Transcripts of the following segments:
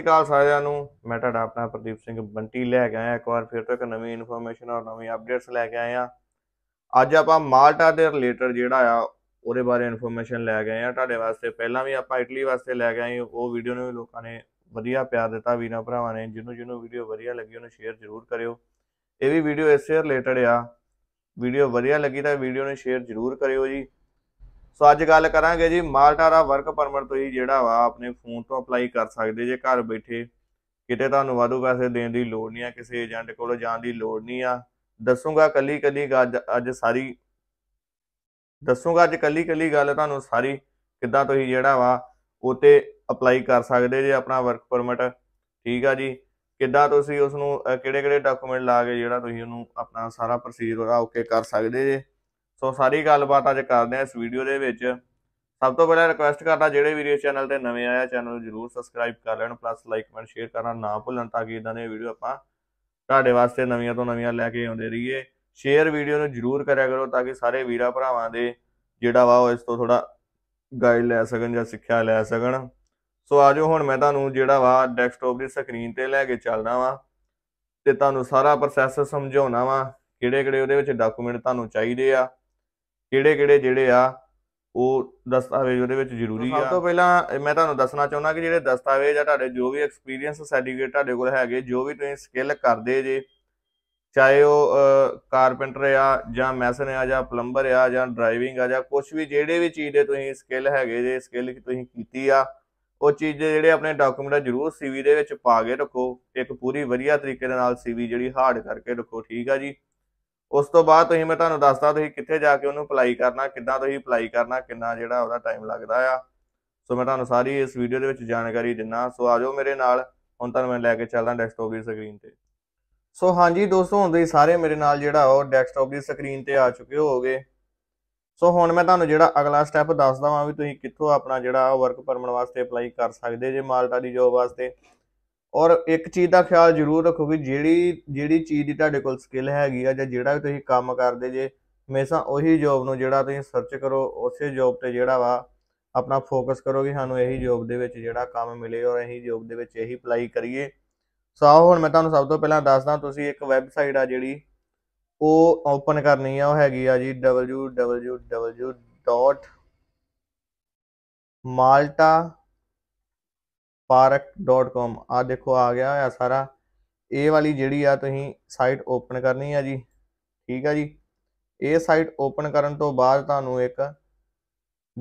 ਸਤਿਕਾਰ ਸਾਰਿਆਂ ਨੂੰ ਮੈਂ ਤੁਹਾਡਾ ਆਪਣਾ ਪ੍ਰਦੀਪ ਸਿੰਘ ਬੰਟੀ ਲੈ ਕੇ ਆਇਆ ਇੱਕ ਵਾਰ ਫਿਰ ਤੋਂ ਇੱਕ ਨਵੀਂ ਇਨਫੋਰਮੇਸ਼ਨ ਔਰ ਨਵੀਂ ਅਪਡੇਟਸ ਲੈ ਕੇ ਆਇਆ ਅੱਜ ਆਪਾਂ ਮਾਲਟਾ ਦੇ ਰਿਲੇਟਡ ਜਿਹੜਾ ਆ ਉਹਦੇ ਬਾਰੇ ਇਨਫੋਰਮੇਸ਼ਨ ਲੈ ਕੇ ਆਏ ਆ ਤੁਹਾਡੇ ਵਾਸਤੇ ਪਹਿਲਾਂ ਵੀ ਆਪਾਂ ਇਟਲੀ ਵਾਸਤੇ ਲੈ ਕੇ ਆਏ ਉਹ ਵੀਡੀਓ ਨੂੰ ਵੀ ਲੋਕਾਂ ਨੇ ਵਧੀਆ ਪਿਆਰ ਦਿੱਤਾ ਵੀਰਾਂ ਭਰਾਵਾਂ ਨੇ ਜਿਹਨੂੰ ਜਿਹਨੂੰ ਵੀਡੀਓ ਵਧੀਆ ਲੱਗੀ ਉਹਨੂੰ ਸ਼ੇਅਰ ਜ਼ਰੂਰ ਕਰਿਓ ਇਹ ਵੀ ਵੀਡੀਓ ਇਸੇ ਰਿਲੇਟਡ ਆ ਵੀਡੀਓ ਵਧੀਆ ਲੱਗੀ ਤਾਂ ਵੀਡੀਓ ਨੂੰ ਸ਼ੇਅਰ ਜ਼ਰੂਰ ਕਰਿਓ ਜੀ ਸੋ ਅੱਜ ਗੱਲ ਕਰਾਂਗੇ ਜੀ ਮਾਲਟਾਰਾ ਵਰਕ ਪਰਮਿਟ ਤੁਸੀਂ ਜਿਹੜਾ ਵਾ ਆਪਣੇ ਫੋਨ ਤੋਂ ਅਪਲਾਈ ਕਰ ਸਕਦੇ ਜੇ ਘਰ ਬੈਠੇ ਕਿਤੇ ਤੁਹਾਨੂੰ ਵਾਧੂ ਪੈਸੇ ਦੇਣ ਦੀ ਲੋੜ ਨਹੀਂ ਆ ਕਿਸੇ ਏਜੰਟ ਕੋਲ ਜਾਣ ਦੀ ਲੋੜ ਨਹੀਂ ਆ ਦੱਸੂਗਾ ਕੱਲੀ ਕੱਲੀ ਅੱਜ ਸਾਰੀ ਦੱਸੂਗਾ ਅੱਜ ਕੱਲੀ ਕੱਲੀ ਗੱਲ ਤੁਹਾਨੂੰ ਸਾਰੀ ਕਿੱਦਾਂ ਤੁਸੀਂ ਜਿਹੜਾ ਵਾ ਉਤੇ ਅਪਲਾਈ ਕਰ ਸਕਦੇ ਜੇ ਆਪਣਾ ਵਰਕ ਪਰਮਿਟ ਠੀਕ ਆ ਜੀ ਕਿੱਦਾਂ ਤੁਸੀਂ ਉਸ ਨੂੰ ਕਿਹੜੇ ਕਿਹੜੇ ਡਾਕੂਮੈਂਟ ਲਾ ਕੇ ਜਿਹੜਾ ਤੁਸੀਂ ਉਹਨੂੰ ਆਪਣਾ ਸਾਰਾ ਪ੍ਰੋਸੀਜਰ ਉਹਦਾ ਓਕੇ ਕਰ ਸਕਦੇ ਜੇ ਸੋ ਸਾਰੀ ਗੱਲਬਾਤ ਅੱਜ ਕਰਦੇ ਆ ਇਸ ਵੀਡੀਓ ਦੇ ਵਿੱਚ ਸਭ ਤੋਂ ਪਹਿਲਾਂ ਰਿਕੁਐਸਟ ਕਰਦਾ ਜਿਹੜੇ ਇਸ ਚੈਨਲ ਤੇ ਨਵੇਂ ਆਇਆ ਚੈਨਲ ਨੂੰ ਜਰੂਰ ਸਬਸਕ੍ਰਾਈਬ ਕਰ ਲੈਣ ਪਲੱਸ ਲਾਈਕ ਕਮੈਂਟ ਸ਼ੇਅਰ ਕਰਨਾ ਨਾ ਭੁੱਲਣ ਤਾਂ ਕਿ ਇਦਾਂ ਦੇ ਵੀਡੀਓ ਆਪਾਂ ਤੁਹਾਡੇ ਵਾਸਤੇ ਨਵੀਆਂ ਤੋਂ ਨਵੀਆਂ ਲੈ ਕੇ ਆਉਂਦੇ ਰਹੀਏ ਸ਼ੇਅਰ ਵੀਡੀਓ ਨੂੰ ਜਰੂਰ ਕਰਿਆ ਕਰੋ ਤਾਂ ਕਿ ਸਾਰੇ ਵੀਰਾ ਭਰਾਵਾਂ ਦੇ ਜਿਹੜਾ ਵਾ ਉਹ ਇਸ ਤੋਂ ਥੋੜਾ ਗਾਈਡ ਲੈ ਸਕਣ ਜਾਂ ਸਿੱਖਿਆ ਲੈ ਸਕਣ ਸੋ ਆਜੋ ਹੁਣ ਮੈਂ ਤੁਹਾਨੂੰ ਜਿਹੜਾ ਵਾ ਡੈਸਕਟਾਪ ਦੀ ਸਕਰੀਨ ਤੇ ਲੈ ਕੇ ਚੱਲਣਾ ਵਾ ਤੇ ਤੁਹਾਨੂੰ ਸਾਰਾ ਪ੍ਰੋਸੈਸ ਸਮਝਾਉਣਾ ਵਾ ਕਿਹੜੇ ਕਿਹੜੇ ਉਹਦੇ ਵਿੱਚ ਡਾਕੂਮੈਂਟ ਤੁਹਾਨੂੰ ਚਾਹੀਦੇ ਆ ਕਿਹੜੇ-ਕਿਹੜੇ ਜਿਹੜੇ ਆ ਉਹ ਦਸਤਾਵੇਜ਼ ਉਹਦੇ ਵਿੱਚ ਜ਼ਰੂਰੀ ਆ ਸਭ ਤੋਂ ਪਹਿਲਾਂ ਮੈਂ ਤੁਹਾਨੂੰ ਦੱਸਣਾ ਚਾਹੁੰਦਾ ਕਿ ਜਿਹੜੇ ਦਸਤਾਵੇਜ਼ ਆ ਤੁਹਾਡੇ ਜੋ ਵੀ ਐਕਸਪੀਰੀਅੰਸ ਸਰਟੀਫਿਕੇਟ ਤੁਹਾਡੇ ਕੋਲ ਹੈਗੇ ਜੋ ਵੀ ਤੁਸੀਂ ਸਕਿੱਲ ਕਰਦੇ ਜੇ ਚਾਹੇ ਉਹ ਕਾਰਪੈਂਟਰ ਆ ਜਾਂ ਮੈਸਨ ਆ ਜਾਂ ਪਲੰਬਰ ਆ ਜਾਂ ਡਰਾਈਵਿੰਗ ਆ ਜਾਂ ਕੁਝ ਵੀ ਜਿਹੜੇ ਵੀ ਚੀਜ਼ ਦੇ ਤੁਸੀਂ ਸਕਿੱਲ ਹੈਗੇ ਜੇ ਸਕਿੱਲ ਤੁਸੀਂ ਕੀਤੀ ਆ ਉਹ ਚੀਜ਼ ਜਿਹੜੇ ਆਪਣੇ ਡਾਕੂਮੈਂਟ ਜ਼ਰੂਰ ਸੀਵੀ ਦੇ ਵਿੱਚ ਪਾ ਕੇ ਰੱਖੋ ਇੱਕ ਪੂਰੀ ਵਧੀਆ ਤਰੀਕੇ ਦੇ ਨਾਲ ਸੀਵੀ ਜਿਹੜੀ ਹਾਰਡ ਕਰਕੇ ਰੱਖੋ ਠੀਕ ਆ ਜੀ ਉਸ ਤੋਂ ਬਾਅਦ ਤੁਸੀਂ ਮੈਂ ਤੁਹਾਨੂੰ ਦੱਸਦਾ ਤੁਸੀਂ ਕਿੱਥੇ ਜਾ ਕੇ ਉਹਨੂੰ ਅਪਲਾਈ ਕਰਨਾ ਕਿੱਦਾਂ ਤੁਸੀਂ ਅਪਲਾਈ ਕਰਨਾ ਕਿੰਨਾ ਜਿਹੜਾ ਉਹਦਾ ਟਾਈਮ ਲੱਗਦਾ ਆ ਸੋ ਮੈਂ ਤੁਹਾਨੂੰ ਸਾਰੀ ਇਸ ਵੀਡੀਓ ਦੇ ਵਿੱਚ ਜਾਣਕਾਰੀ ਦਿੰਨਾ ਸੋ ਆਜੋ ਮੇਰੇ ਨਾਲ ਹੁਣ ਤੁਹਾਨੂੰ ਮੈਂ ਲੈ ਕੇ ਚੱਲਦਾ ਡੈਸਕਟਾਪ ਦੀ ਸਕਰੀਨ ਤੇ ਸੋ ਹਾਂਜੀ ਦੋਸਤੋ ਹੁਣ ਤੁਸੀਂ ਸਾਰੇ ਮੇਰੇ ਨਾਲ ਜਿਹੜਾ ਉਹ ਡੈਸਕਟਾਪ ਦੀ ਸਕਰੀਨ ਤੇ ਆ ਚੁੱਕੇ ਹੋਗੇ ਸੋ ਹੁਣ ਮੈਂ ਤੁਹਾਨੂੰ ਜਿਹੜਾ ਅਗਲਾ ਸਟੈਪ ਦੱਸਦਾ ਵਾਂ ਵੀ ਤੁਸੀਂ ਕਿੱਥੋਂ ਆਪਣਾ ਜਿਹੜਾ ਵਰਕ ਪਰਮਿਟ ਵਾਸਤੇ ਅਪਲਾਈ ਕਰ ਸਕਦੇ ਜੇ ਮਾਲਟਾ ਦੀ ਜੋਬ ਵਾਸਤੇ ਔਰ ਇੱਕ ਚੀਜ਼ ਦਾ ਖਿਆਲ ਜ਼ਰੂਰ ਰੱਖੋ ਵੀ ਜਿਹੜੀ ਜਿਹੜੀ ਚੀਜ਼ ਦੀ ਤੁਹਾਡੇ ਕੋਲ ਸਕਿੱਲ ਹੈਗੀ ਆ ਜਾਂ ਜਿਹੜਾ ਵੀ ਤੁਸੀਂ ਕੰਮ ਕਰਦੇ ਜੇ ਹਮੇਸ਼ਾ ਉਹੀ ਜੌਬ ਨੂੰ ਜਿਹੜਾ ਤੁਸੀਂ ਸਰਚ ਕਰੋ ਉਸੇ ਜੌਬ ਤੇ ਜਿਹੜਾ ਵਾ ਆਪਣਾ ਫੋਕਸ ਕਰੋ ਕਿ ਸਾਨੂੰ ਇਹੀ ਜੌਬ ਦੇ ਵਿੱਚ ਜਿਹੜਾ ਕੰਮ ਮਿਲੇ ਔਰ ਇਹੀ ਜੌਬ ਦੇ ਵਿੱਚ ਇਹੀ ਅਪਲਾਈ ਕਰੀਏ ਸੋ ਹੁਣ ਮੈਂ ਤੁਹਾਨੂੰ ਸਭ ਤੋਂ ਪਹਿਲਾਂ ਦੱਸਦਾ ਤੁਸੀਂ ਇੱਕ ਵੈਬਸਾਈਟ ਆ ਜਿਹੜੀ ਉਹ ਓਪਨ ਕਰਨੀ ਆ ਉਹ ਹੈਗੀ ਆ ਜੀ www.malta park.com ਆ ਦੇਖੋ ਆ ਗਿਆ ਹੋਇਆ ਸਾਰਾ ਇਹ ਵਾਲੀ ਜਿਹੜੀ ਆ ਤੁਸੀਂ ਸਾਈਟ ਓਪਨ ਕਰਨੀ ਆ ਜੀ ਠੀਕ ਆ ਜੀ ਇਹ ਸਾਈਟ ਓਪਨ ਕਰਨ ਤੋਂ ਬਾਅਦ ਤੁਹਾਨੂੰ ਇੱਕ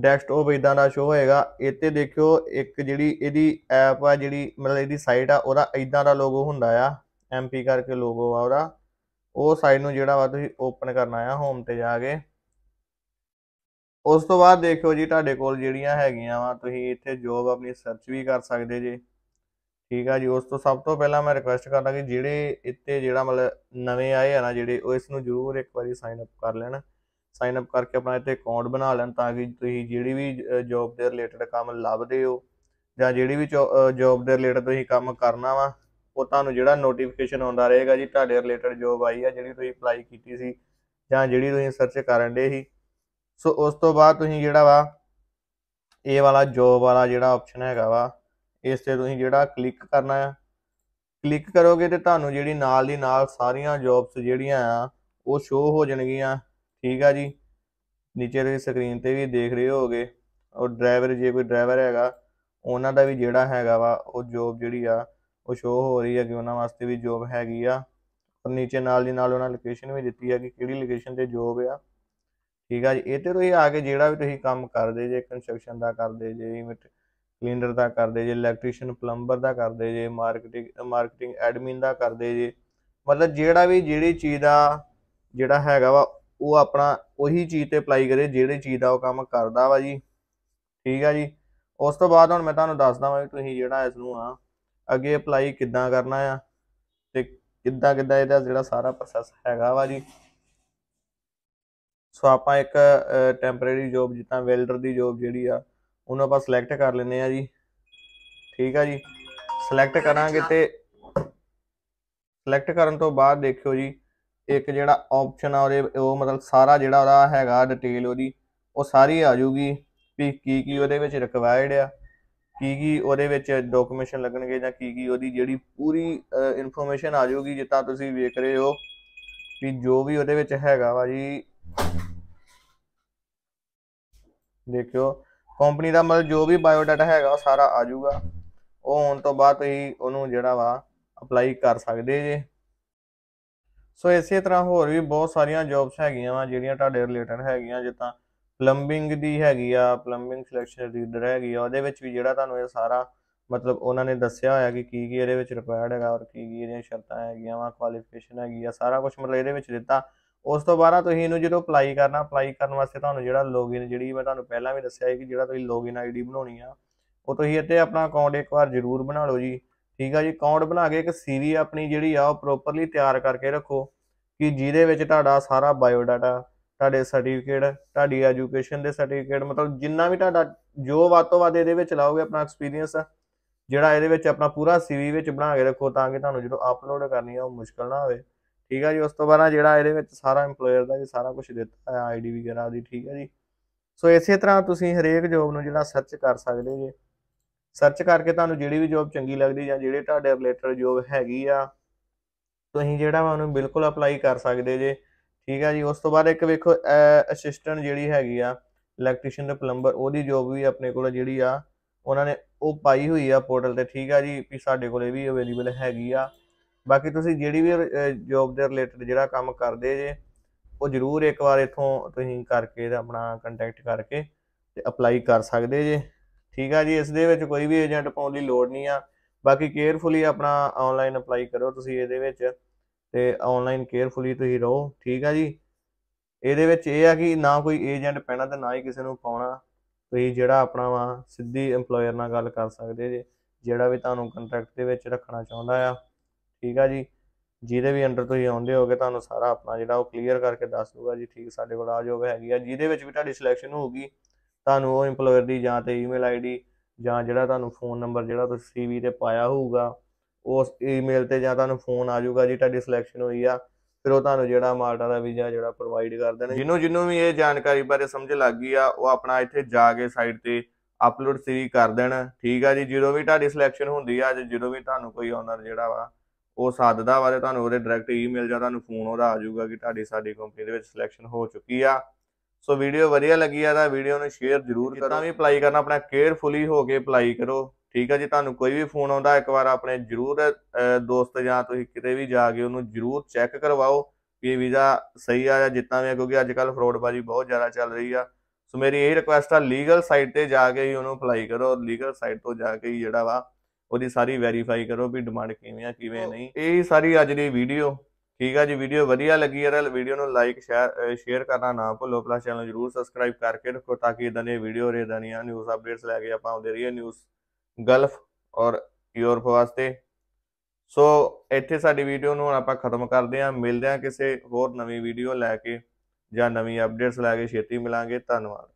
ਡੈਸਕਟਾਪ ਇਦਾਂ ਦਾ ਸ਼ੋ ਹੋਏਗਾ ਇੱਥੇ ਦੇਖਿਓ ਇੱਕ ਜਿਹੜੀ ਇਹਦੀ ਐਪ ਆ ਜਿਹੜੀ ਮਤਲਬ ਇਹਦੀ ਸਾਈਟ ਆ ਉਹਦਾ ਇਦਾਂ ਦਾ ਲੋਗੋ ਹੁੰਦਾ ਆ ਐਮਪੀ ਕਰਕੇ ਲੋਗੋ ਆ ਉਹਦਾ ਉਹ ਸਾਈਟ ਨੂੰ ਜਿਹੜਾ ਵਾ ਤੁਸੀਂ ਓਪਨ ਕਰਨਾ ਆ ਹੋਮ ਤੇ ਜਾ ਕੇ ਉਸ ਤੋਂ ਬਾਅਦ ਦੇਖਿਓ ਜੀ ਤੁਹਾਡੇ ਕੋਲ ਜਿਹੜੀਆਂ ਹੈਗੀਆਂ ਵਾ ਤੁਸੀਂ ਇੱਥੇ ਜੋਬ ਆਪਣੀ ਸਰਚ ਵੀ ਕਰ ਸਕਦੇ ਜੇ ਠੀਕ ਆ ਜੀ ਉਸ ਤੋਂ ਸਭ ਤੋਂ ਪਹਿਲਾਂ ਮੈਂ ਰਿਕੁਐਸਟ ਕਰਦਾ ਕਿ ਜਿਹੜੇ ਇੱਥੇ ਜਿਹੜਾ ਮਤਲਬ ਨਵੇਂ ਆਏ ਆ ਨਾ ਜਿਹੜੇ ਉਹ ਇਸ ਨੂੰ ਜ਼ਰੂਰ ਇੱਕ ਵਾਰੀ ਸਾਈਨ ਅਪ ਕਰ ਲੈਣ ਸਾਈਨ ਅਪ ਕਰਕੇ ਆਪਣਾ ਇੱਥੇ ਅਕਾਊਂਟ ਬਣਾ ਲੈਣ ਤਾਂ ਕਿ ਤੁਸੀਂ ਜਿਹੜੀ ਵੀ ਜੋਬ ਦੇ ਰਿਲੇਟਡ ਕੰਮ ਲੱਭਦੇ ਹੋ ਜਾਂ ਜਿਹੜੀ ਵੀ ਜੋਬ ਦੇ ਰਿਲੇਟਡ ਤੁਸੀਂ ਕੰਮ ਕਰਨਾ ਵਾ ਉਹ ਤੁਹਾਨੂੰ ਜਿਹੜਾ ਨੋਟੀਫਿਕੇਸ਼ਨ ਆਉਂਦਾ ਰਹੇਗਾ ਜੀ ਤੁਹਾਡੇ ਰਿਲੇਟਡ ਜੋਬ ਆਈ ਆ ਜਿਹੜੀ ਤੁਸੀਂ ਅਪਲਾਈ ਕੀਤੀ ਸੀ ਜਾਂ ਜਿਹੜੀ ਤੁਸੀਂ ਸਰਚ ਕਰਨ ਦੇ ਸੀ ਸੋ ਉਸ ਤੋਂ ਬਾਅਦ ਤੁਸੀਂ ਜਿਹੜਾ ਵਾ ਇਹ ਵਾਲਾ ਜੋਬ ਵਾਲਾ ਜਿਹੜਾ ਆਪਸ਼ਨ ਹੈਗਾ ਵਾ ਇਸ ਤੇ ਤੁਸੀਂ ਜਿਹੜਾ ਕਲਿੱਕ ਕਰਨਾ ਹੈ ਕਲਿੱਕ ਕਰੋਗੇ ਤੇ ਤੁਹਾਨੂੰ ਜਿਹੜੀ ਨਾਲ ਦੀ ਨਾਲ ਸਾਰੀਆਂ ਜੌਬਸ ਜਿਹੜੀਆਂ ਆ ਉਹ ਸ਼ੋ ਹੋ ਜਾਣਗੀਆਂ ਠੀਕ ਆ ਜੀ ਨੀਚੇ ਦੇ ਸਕਰੀਨ ਤੇ ਵੀ ਦੇਖ ਰਹੇ ਹੋਗੇ ਔਰ ਡਰਾਈਵਰ ਜੇ ਕੋਈ ਡਰਾਈਵਰ ਹੈਗਾ ਉਹਨਾਂ ਦਾ ਵੀ ਜਿਹੜਾ ਹੈਗਾ ਵਾ ਉਹ ਜੌਬ ਜਿਹੜੀ ਆ ਉਹ ਸ਼ੋ ਹੋ ਰਹੀ ਹੈ ਕਿ ਉਹਨਾਂ ਵਾਸਤੇ ਵੀ ਜੌਬ ਹੈਗੀ ਆ ਔਰ ਨੀਚੇ ਨਾਲ ਦੀ ਨਾਲ ਉਹਨਾਂ ਲੋਕੇਸ਼ਨ ਵੀ ਦਿੱਤੀ ਆ ਕਿ ਕਿਹੜੀ ਲੋਕੇਸ਼ਨ ਤੇ ਜੌਬ ਆ ਠੀਕ ਆ ਜੀ ਇਹ ਤੇ ਤੁਸੀਂ ਆ ਕੇ ਜਿਹੜਾ ਵੀ ਤੁਸੀਂ ਕੰਮ ਕਰਦੇ ਜੇ ਕੰਸਟਰਕਸ਼ਨ ਦਾ ਕਰਦੇ ਜੇ ਕਲੀਨਰ ਦਾ ਕਰਦੇ ਜੇ ਇਲੈਕਟ੍ਰੀਸ਼ੀਅਨ ਪਲੰਬਰ ਦਾ ਕਰਦੇ ਜੇ ਮਾਰਕੀਟਿੰਗ ਮਾਰਕੀਟਿੰਗ ਐਡਮਿਨ ਦਾ ਕਰਦੇ ਜੇ ਮਤਲਬ ਜਿਹੜਾ ਵੀ ਜਿਹੜੀ ਚੀਜ਼ ਦਾ ਜਿਹੜਾ ਹੈਗਾ ਵਾ ਉਹ ਆਪਣਾ ਉਹੀ ਚੀਜ਼ ਤੇ ਅਪਲਾਈ ਕਰੇ ਜਿਹੜੇ ਚੀਜ਼ ਦਾ ਉਹ ਕੰਮ ਕਰਦਾ ਵਾ ਜੀ ਠੀਕ ਆ ਜੀ ਉਸ ਤੋਂ ਬਾਅਦ ਹੁਣ ਮੈਂ ਤੁਹਾਨੂੰ ਦੱਸਦਾ ਵਾਂ ਵੀ ਤੁਸੀਂ ਜਿਹੜਾ ਇਸ ਨੂੰ ਆ ਅੱਗੇ ਅਪਲਾਈ ਕਿੱਦਾਂ ਕਰਨਾ ਆ ਤੇ ਕਿੱਦਾਂ ਕਿੱਦਾਂ ਇਹਦਾ ਜਿਹੜਾ ਸਾਰਾ ਪ੍ਰੋਸੈਸ ਹੈਗਾ ਵਾ ਜੀ ਸੋ ਆਪਾਂ ਇੱਕ ਟੈਂਪਰੇਰੀ ਜੌਬ ਜਿੱਤਾਂ ਵੈਲਡਰ ਦੀ ਜੌਬ ਜਿਹੜੀ ਆ ਉਹਨੂੰ ਆਪਾਂ ਸਿਲੈਕਟ ਕਰ ਲੈਨੇ ਆ ਜੀ ਠੀਕ ਆ ਜੀ ਸਿਲੈਕਟ ਕਰਾਂਗੇ ਤੇ ਸਿਲੈਕਟ ਕਰਨ ਤੋਂ ਬਾਅਦ ਦੇਖਿਓ ਜੀ ਇੱਕ ਜਿਹੜਾ ਆਪਸ਼ਨ ਆ ਉਹਦੇ ਉਹ ਮਤਲਬ ਸਾਰਾ ਜਿਹੜਾ ਉਹਦਾ ਹੈਗਾ ਡਿਟੇਲ ਉਹਦੀ ਉਹ ਸਾਰੀ ਆ ਜੂਗੀ ਵੀ ਕੀ ਕੀ ਉਹਦੇ ਵਿੱਚ ਰਿਕਵਾਇਰਡ ਆ ਕੀ ਕੀ ਉਹਦੇ ਵਿੱਚ ਡਾਕੂਮੈਂਟੇਸ਼ਨ ਲੱਗਣਗੇ ਜਾਂ ਕੀ ਕੀ ਉਹਦੀ ਜਿਹੜੀ ਪੂਰੀ ਇਨਫੋਰਮੇਸ਼ਨ ਆ ਜਾਊਗੀ ਜਿੱਤਾਂ ਤੁਸੀਂ ਵੇਖ ਰਹੇ ਹੋ ਵੀ ਜੋ ਵੀ ਉਹਦੇ ਵਿੱਚ ਹੈਗਾ ਵਾ ਜੀ ਦੇਖਿਓ ਕੰਪਨੀ ਦਾ ਮਤਲਬ ਜੋ ਵੀ ਬਾਇਓਡਾਟਾ ਹੈਗਾ ਉਹ ਸਾਰਾ ਆ ਜਾਊਗਾ ਉਹ ਹੋਣ ਤੋਂ ਬਾਅਦ ਤੁਸੀਂ ਉਹਨੂੰ ਜਿਹੜਾ ਵਾ ਅਪਲਾਈ ਕਰ ਸਕਦੇ ਜੇ ਸੋ ਇਸੇ ਤਰ੍ਹਾਂ ਹੋਰ ਵੀ ਬਹੁਤ ਸਾਰੀਆਂ ਜੌਬਸ ਹੈਗੀਆਂ ਵਾ ਜਿਹੜੀਆਂ ਤੁਹਾਡੇ ਰਿਲੇਟਡ ਹੈਗੀਆਂ ਜਿੱਦਾਂ ਪਲੰਬਿੰਗ ਦੀ ਹੈਗੀ ਆ ਪਲੰਬਿੰਗ ਸਿਲੈਕਸ਼ਨ ਰੀਡਰ ਹੈਗੀ ਆ ਉਹਦੇ ਵਿੱਚ ਵੀ ਜਿਹੜਾ ਤੁਹਾਨੂੰ ਇਹ ਸਾਰਾ ਮਤਲਬ ਉਹਨਾਂ ਨੇ ਦੱਸਿਆ ਹੋਇਆ ਕਿ ਕੀ ਕੀ ਇਹਦੇ ਵਿੱਚ ਰਿਕੁਆਇਰਡ ਹੈਗਾ ਔਰ ਕੀ ਕੀ ਇਹਦੀਆਂ ਸ਼ਰਤਾਂ ਹੈਗੀਆਂ ਵਾ ਕੁਆਲੀਫਿਕੇਸ਼ਨ ਹੈਗੀ ਆ ਸਾਰਾ ਕੁਝ ਮਤਲਬ ਇਹਦੇ ਵਿੱਚ ਦਿੱਤਾ ਉਸ ਤੋਂ ਬਾਅਦ ਤੁਸੀਂ ਇਹਨੂੰ ਜਦੋਂ ਅਪਲਾਈ ਕਰਨਾ ਅਪਲਾਈ ਕਰਨ ਵਾਸਤੇ ਤੁਹਾਨੂੰ ਜਿਹੜਾ ਲੌਗਇਨ ਜਿਹੜੀ ਮੈਂ ਤੁਹਾਨੂੰ ਪਹਿਲਾਂ ਵੀ ਦੱਸਿਆ ਹੈ ਕਿ ਜਿਹੜਾ ਤੁਸੀਂ ਲੌਗਇਨ ਆਈਡੀ ਬਣਾਉਣੀ ਆ ਉਹ ਤੁਸੀਂ ਇੱਥੇ ਆਪਣਾ ਅਕਾਊਂਟ ਇੱਕ ਵਾਰ ਜ਼ਰੂਰ ਬਣਾ ਲਓ ਜੀ ਠੀਕ ਆ ਜੀ ਅਕਾਊਂਟ ਬਣਾ ਕੇ ਇੱਕ ਸੀਰੀ ਆਪਣੀ ਜਿਹੜੀ ਆ ਉਹ ਪ੍ਰੋਪਰਲੀ ਤਿਆਰ ਕਰਕੇ ਰੱਖੋ ਕਿ ਜਿਹਦੇ ਵਿੱਚ ਤੁਹਾਡਾ ਸਾਰਾ ਬਾਇਓਡਾਟਾ ਤੁਹਾਡੇ ਸਰਟੀਫਿਕੇਟ ਤੁਹਾਡੀ ਐਜੂਕੇਸ਼ਨ ਦੇ ਸਰਟੀਫਿਕੇਟ ਮਤਲਬ ਜਿੰਨਾ ਵੀ ਤੁਹਾਡਾ ਜੋ ਵਾਤੋ ਵਾਦ ਇਹਦੇ ਵਿੱਚ ਲਾਓਗੇ ਆਪਣਾ ਐਕਸਪੀਰੀਅੰਸ ਜਿਹੜਾ ਇਹਦੇ ਵਿੱਚ ਆਪਣਾ ਪੂਰਾ ਸੀਵੀ ਵਿੱਚ ਬਣਾ ਕੇ ਰੱਖੋ ਤਾਂ ਕਿ ਤੁਹਾਨੂੰ ਜਦੋਂ ਅਪਲੋਡ ਕਰਨੀ ਆ ਉਹ ਮੁਸ਼ਕਲ ਨਾ ਹੋਵੇ ਠੀਕ ਹੈ ਜੀ ਉਸ ਤੋਂ ਬਾਅਦ ਜਿਹੜਾ ਇਹਦੇ ਵਿੱਚ ਸਾਰਾ ਏਮਪਲੋਇਰ ਦਾ ਜੀ ਸਾਰਾ ਕੁਝ ਦਿੱਤਾ ਹੈ ਆਈਡੀ ਵਗੈਰਾ ਦੀ ਠੀਕ ਹੈ ਜੀ ਸੋ ਇਸੇ ਤਰ੍ਹਾਂ ਤੁਸੀਂ ਹਰੇਕ ਜੋਬ ਨੂੰ ਜਿਹੜਾ ਸਰਚ ਕਰ ਸਕਦੇ ਜੇ ਸਰਚ ਕਰਕੇ ਤੁਹਾਨੂੰ ਜਿਹੜੀ ਵੀ ਜੋਬ ਚੰਗੀ ਲੱਗਦੀ ਜਾਂ ਜਿਹੜੇ ਤੁਹਾਡੇ ਰਿਲੇਟਡ ਜੋਬ ਹੈਗੀ ਆ ਤੁਸੀਂ ਜਿਹੜਾ ਵਾ ਉਹਨੂੰ ਬਿਲਕੁਲ ਅਪਲਾਈ ਕਰ ਸਕਦੇ ਜੇ ਠੀਕ ਹੈ ਜੀ ਉਸ ਤੋਂ ਬਾਅਦ ਇੱਕ ਵੇਖੋ ਅਸਿਸਟੈਂਟ ਜਿਹੜੀ ਹੈਗੀ ਆ ਇਲੈਕਟ੍ਰੀਸ਼ੀਅਨ ਤੇ ਪਲੰਬਰ ਉਹਦੀ ਜੋਬ ਵੀ ਆਪਣੇ ਕੋਲ ਜਿਹੜੀ ਆ ਉਹਨਾਂ ਨੇ ਉਹ ਪਾਈ ਹੋਈ ਆ ਪੋਰਟਲ ਤੇ ਠੀਕ ਆ ਜੀ ਵੀ ਸਾਡੇ ਕੋਲ ਇਹ ਵੀ ਅਵੇਲੇਬਲ ਹੈਗੀ ਆ ਬਾਕੀ ਤੁਸੀਂ ਜਿਹੜੀ ਵੀ ਜੌਬ ਦੇ ਰਿਲੇਟਡ ਜਿਹੜਾ ਕੰਮ ਕਰਦੇ ਜੇ ਉਹ ਜ਼ਰੂਰ ਇੱਕ ਵਾਰ ਇਥੋਂ ਤੁਸੀਂ ਕਰਕੇ ਆਪਣਾ ਕੰਟੈਕਟ ਕਰਕੇ ਤੇ ਅਪਲਾਈ ਕਰ ਸਕਦੇ ਜੇ ਠੀਕ ਆ ਜੀ ਇਸ ਦੇ ਵਿੱਚ ਕੋਈ ਵੀ ਏਜੰਟ ਪਾਉਣ ਦੀ ਲੋੜ ਨਹੀਂ ਆ ਬਾਕੀ ਕੇਅਰਫੁਲੀ ਆਪਣਾ ਆਨਲਾਈਨ ਅਪਲਾਈ ਕਰੋ ਤੁਸੀਂ ਇਹਦੇ ਵਿੱਚ ਤੇ ਆਨਲਾਈਨ ਕੇਅਰਫੁਲੀ ਤੁਸੀਂ ਰਹੋ ਠੀਕ ਆ ਜੀ ਇਹਦੇ ਵਿੱਚ ਇਹ ਆ ਕਿ ਨਾ ਕੋਈ ਏਜੰਟ ਪੈਣਾ ਤੇ ਨਾ ਹੀ ਕਿਸੇ ਨੂੰ ਪਾਉਣਾ ਤੁਸੀਂ ਜਿਹੜਾ ਆਪਣਾ ਵਾ ਸਿੱਧੀ ਏਮਪਲੋਇਰ ਨਾਲ ਗੱਲ ਕਰ ਸਕਦੇ ਜੇ ਜਿਹੜਾ ਵੀ ਤੁਹਾਨੂੰ ਕੰਟਰੈਕਟ ਦੇ ਵਿੱਚ ਰੱਖਣਾ ਚਾਹੁੰਦਾ ਆ ਠੀਕ ਆ ਜੀ ਜਿਹਦੇ ਵੀ ਅੰਡਰ ਤੁਸੀਂ ਆਉਂਦੇ ਹੋਗੇ ਤੁਹਾਨੂੰ ਸਾਰਾ ਆਪਣਾ ਜਿਹੜਾ ਉਹ ਕਲੀਅਰ ਕਰਕੇ ਦੱਸ ਦੂਗਾ ਜੀ ਠੀਕ ਸਾਡੇ ਕੋਲ ਆ ਜੋਬ ਹੈਗੀ ਆ ਜਿਹਦੇ ਵਿੱਚ ਵੀ ਤੁਹਾਡੀ ਸਿਲੈਕਸ਼ਨ ਹੋਊਗੀ ਤੁਹਾਨੂੰ ਉਹ ਏਮਪਲੋਇਰ ਦੀ ਜਾਂ ਤੇ ਈਮੇਲ ਆਈਡੀ ਜਾਂ ਜਿਹੜਾ ਤੁਹਾਨੂੰ ਫੋਨ ਨੰਬਰ ਜਿਹੜਾ ਤੁਸੀਂ ਸੀਵੀ ਤੇ ਪਾਇਆ ਹੋਊਗਾ ਉਸ ਈਮੇਲ ਤੇ ਜਾਂ ਤੁਹਾਨੂੰ ਫੋਨ ਆ ਜਾਊਗਾ ਜੀ ਤੁਹਾਡੀ ਸਿਲੈਕਸ਼ਨ ਹੋਈ ਆ ਫਿਰ ਉਹ ਤੁਹਾਨੂੰ ਜਿਹੜਾ ਮਾਲਟਾ ਦਾ ਵੀਜ਼ਾ ਜਿਹੜਾ ਪ੍ਰੋਵਾਈਡ ਕਰ ਦੇਣਗੇ ਜਿੰਨੂੰ ਜਿੰਨੂੰ ਵੀ ਇਹ ਜਾਣਕਾਰੀ ਬਾਰੇ ਸਮਝ ਲੱਗ ਗਈ ਆ ਉਹ ਆਪਣਾ ਇੱਥੇ ਜਾ ਕੇ ਸਾਈਟ ਤੇ ਅਪਲੋਡ ਸੀ ਕਰ ਦੇਣਾ ਠੀਕ ਆ ਜੀ ਜਦੋਂ ਵੀ ਤੁਹਾਡੀ ਸਿਲੈਕਸ਼ਨ ਹੁੰਦੀ ਆ ਜਦੋਂ ਵੀ ਤੁਹਾਨੂੰ ਕੋਈ ਓਨਰ ਜਿਹੜਾ ਵਾ ਉਹ ਸਾਦਦਾ ਵਾ ਤੁਹਾਨੂੰ ਉਹਦੇ ਡਾਇਰੈਕਟ ਈਮੇਲ ਜਾਂ ਤੁਹਾਨੂੰ ਫੋਨ ਉਹਦਾ ਆ ਜਾਊਗਾ ਕਿ ਤੁਹਾਡੀ ਸਾਡੀ ਕੰਪਨੀ ਦੇ ਵਿੱਚ ਸਿਲੈਕਸ਼ਨ ਹੋ ਚੁੱਕੀ ਆ ਸੋ ਵੀਡੀਓ ਵਧੀਆ ਲੱਗੀ ਆ ਤਾਂ ਵੀਡੀਓ ਨੂੰ ਸ਼ੇਅਰ ਜ਼ਰੂਰ ਕਰੋ ਵੀ ਅਪਲਾਈ ਕਰਨਾ ਆਪਣਾ ਕੇਅਰਫੁਲੀ ਹੋ ਕੇ ਅਪਲਾਈ ਕਰੋ ਠੀਕ ਆ ਜੀ ਤੁਹਾਨੂੰ ਕੋਈ ਵੀ ਫੋਨ ਆਉਂਦਾ ਇੱਕ ਵਾਰ ਆਪਣੇ ਜ਼ਰੂਰ ਦੋਸਤ ਜਾਂ ਤੁਸੀਂ ਕਿਤੇ ਵੀ ਜਾ ਕੇ ਉਹਨੂੰ ਜ਼ਰੂਰ ਚੈੱਕ ਕਰਵਾਓ ਕਿ ਇਹ ਵੀਜ਼ਾ ਸਹੀ ਆ ਜਾਂ ਜਿੱਤਾਂ ਵੀ ਕਿਉਂਕਿ ਅੱਜ ਕੱਲ ਫਰੋਡਬਾਜ਼ੀ ਬਹੁਤ ਜ਼ਿਆਦਾ ਚੱਲ ਰਹੀ ਆ ਸੋ ਮੇਰੀ ਇਹ ਰਿਕੁਐਸਟ ਆ ਲੀਗਲ ਸਾਈਟ ਤੇ ਜਾ ਕੇ ਹੀ ਉਹਨੂੰ ਅਪਲਾਈ ਕਰੋ ਲੀਗਲ ਸਾਈਟ ਤੋਂ ਜਾ ਕੇ ਹੀ ਜਿਹੜਾ ਵਾ ਉਹਦੀ ਸਾਰੀ ਵੈਰੀਫਾਈ ਕਰੋ ਵੀ ਡਿਮਾਂਡ ਕਿਵੇਂ ਆ ਕਿਵੇਂ ਨਹੀਂ ਇਹ ਸਾਰੀ ਅੱਜ ਦੀ ਵੀਡੀਓ ਠੀਕ ਆ ਜੀ ਵੀਡੀਓ ਵਧੀਆ ਲੱਗੀ ਯਾਰ ਵੀਡੀਓ ਨੂੰ ਲਾਈਕ ਸ਼ੇਅਰ ਕਰਨਾ ਨਾ ਭੁੱਲੋ ਪਲੱਸ ਚੈਨਲ ਨੂੰ ਜਰੂਰ ਸਬਸਕ੍ਰਾਈਬ ਕਰਕੇ ਰੱਖੋ ਤਾਂ ਕਿ ਇਦਾਂ ਦੀਆਂ ਵੀਡੀਓ ਰੇ ਇਦਾਂ ਨਿਊਜ਼ ਅਪਡੇਟਸ ਲੈ ਕੇ ਆਪਾਂ ਆਉਂਦੇ ਰਹੀਏ ਨਿਊਜ਼ ਗਲਫ ਔਰ ਯੂਰਪ ਵਾਸਤੇ ਸੋ ਇੱਥੇ ਸਾਡੀ ਵੀਡੀਓ ਨੂੰ ਆਪਾਂ ਖਤਮ ਕਰਦੇ ਹਾਂ ਮਿਲਦੇ ਹਾਂ ਕਿਸੇ ਹੋਰ ਨਵੀਂ ਵੀਡੀਓ ਲੈ ਕੇ ਜਾਂ ਨਵੀਂ ਅਪਡੇਟਸ ਲੈ ਕੇ ਛੇਤੀ ਮਿਲਾਂਗੇ ਧੰਨਵਾਦ